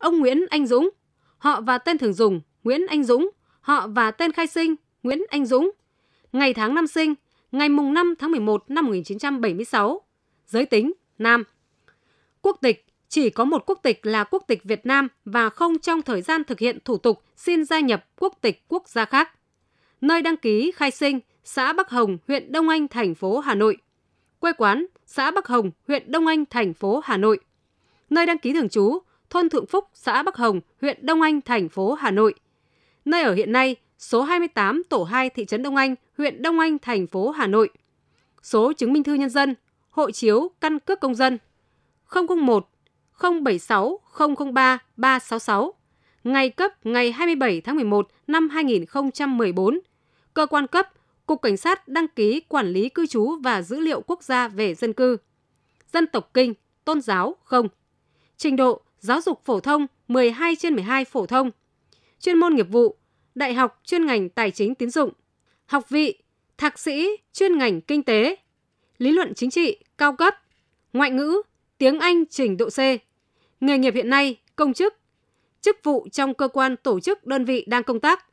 ông Nguyễn Anh Dũng, họ và tên thường dùng Nguyễn Anh Dũng, họ và tên khai sinh Nguyễn Anh Dũng, ngày tháng năm sinh ngày mùng 5 tháng 11 năm 1976, giới tính nam. Quốc tịch chỉ có một quốc tịch là quốc tịch Việt Nam và không trong thời gian thực hiện thủ tục xin gia nhập quốc tịch quốc gia khác. Nơi đăng ký khai sinh xã Bắc Hồng, huyện Đông Anh, thành phố Hà Nội. Quê quán xã Bắc Hồng, huyện Đông Anh, thành phố Hà Nội. Nơi đăng ký thường trú thôn Thượng Phúc, xã Bắc Hồng, huyện Đông Anh, thành phố Hà Nội. Nơi ở hiện nay, số 28 tổ 2 thị trấn Đông Anh, huyện Đông Anh, thành phố Hà Nội. Số chứng minh thư nhân dân, hộ chiếu, căn cước công dân 001 076 003 366 ngày cấp ngày 27 tháng 11 năm 2014. Cơ quan cấp Cục Cảnh sát đăng ký quản lý cư trú và dữ liệu quốc gia về dân cư. Dân tộc Kinh, tôn giáo không. Trình độ giáo dục phổ thông 12 trên 12 phổ thông, chuyên môn nghiệp vụ, đại học chuyên ngành tài chính tín dụng, học vị, thạc sĩ chuyên ngành kinh tế, lý luận chính trị cao cấp, ngoại ngữ, tiếng Anh trình độ C. Nghề nghiệp hiện nay, công chức, chức vụ trong cơ quan tổ chức đơn vị đang công tác,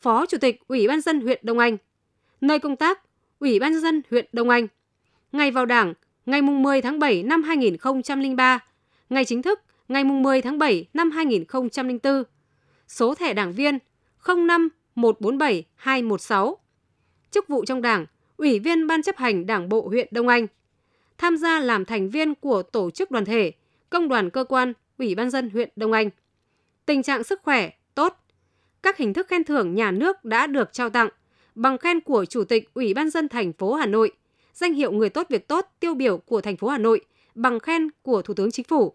Phó Chủ tịch Ủy ban dân huyện Đông Anh. Nơi công tác, Ủy ban dân huyện Đông Anh. Ngày vào Đảng, ngày 10 tháng 7 năm 2003, ngày chính thức ngày 10 tháng 7 năm 2004, số thẻ đảng viên 05 147 216, chức vụ trong đảng, ủy viên ban chấp hành Đảng bộ huyện Đông Anh, tham gia làm thành viên của tổ chức đoàn thể, công đoàn cơ quan, ủy ban dân huyện Đông Anh. Tình trạng sức khỏe tốt. Các hình thức khen thưởng nhà nước đã được trao tặng bằng khen của Chủ tịch Ủy ban dân thành phố Hà Nội, danh hiệu người tốt việc tốt tiêu biểu của thành phố Hà Nội bằng khen của Thủ tướng Chính phủ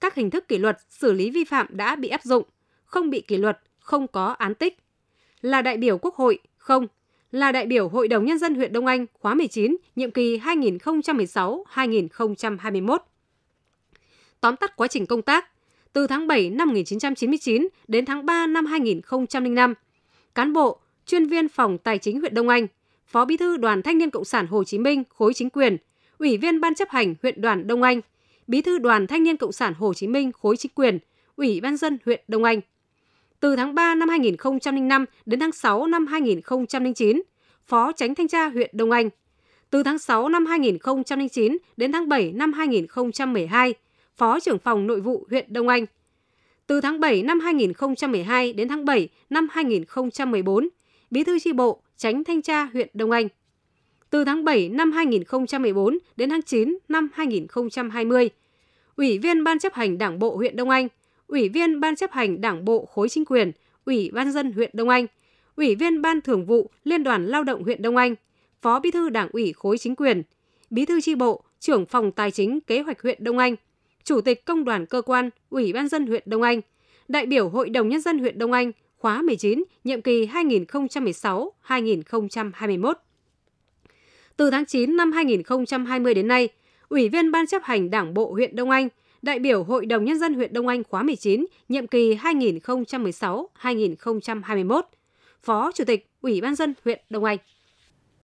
các hình thức kỷ luật xử lý vi phạm đã bị áp dụng, không bị kỷ luật, không có án tích. Là đại biểu Quốc hội, không. Là đại biểu Hội đồng Nhân dân huyện Đông Anh khóa 19, nhiệm kỳ 2016-2021. Tóm tắt quá trình công tác, từ tháng 7 năm 1999 đến tháng 3 năm 2005, cán bộ, chuyên viên phòng tài chính huyện Đông Anh, Phó Bí thư Đoàn Thanh niên Cộng sản Hồ Chí Minh khối chính quyền, Ủy viên Ban chấp hành huyện đoàn Đông Anh – Bí thư Đoàn Thanh niên Cộng sản Hồ Chí Minh khối chính quyền, Ủy ban dân huyện Đông Anh. Từ tháng 3 năm 2005 đến tháng 6 năm 2009, Phó Tránh Thanh tra huyện Đông Anh. Từ tháng 6 năm 2009 đến tháng 7 năm 2012, Phó trưởng phòng nội vụ huyện Đông Anh. Từ tháng 7 năm 2012 đến tháng 7 năm 2014, Bí thư tri bộ, Tránh Thanh tra huyện Đông Anh từ tháng 7 năm 2014 đến tháng 9 năm 2020. Ủy viên Ban chấp hành Đảng bộ huyện Đông Anh, Ủy viên Ban chấp hành Đảng bộ khối chính quyền, Ủy ban dân huyện Đông Anh, Ủy viên Ban Thường vụ Liên đoàn Lao động huyện Đông Anh, Phó Bí thư Đảng ủy khối chính quyền, Bí thư chi bộ, trưởng phòng tài chính kế hoạch huyện Đông Anh, Chủ tịch Công đoàn cơ quan Ủy ban dân huyện Đông Anh, đại biểu Hội đồng nhân dân huyện Đông Anh khóa 19, nhiệm kỳ 2016-2021. Từ tháng 9 năm 2020 đến nay, Ủy viên Ban chấp hành Đảng bộ huyện Đông Anh, đại biểu Hội đồng Nhân dân huyện Đông Anh khóa 19, nhiệm kỳ 2016-2021, Phó Chủ tịch Ủy ban dân huyện Đông Anh.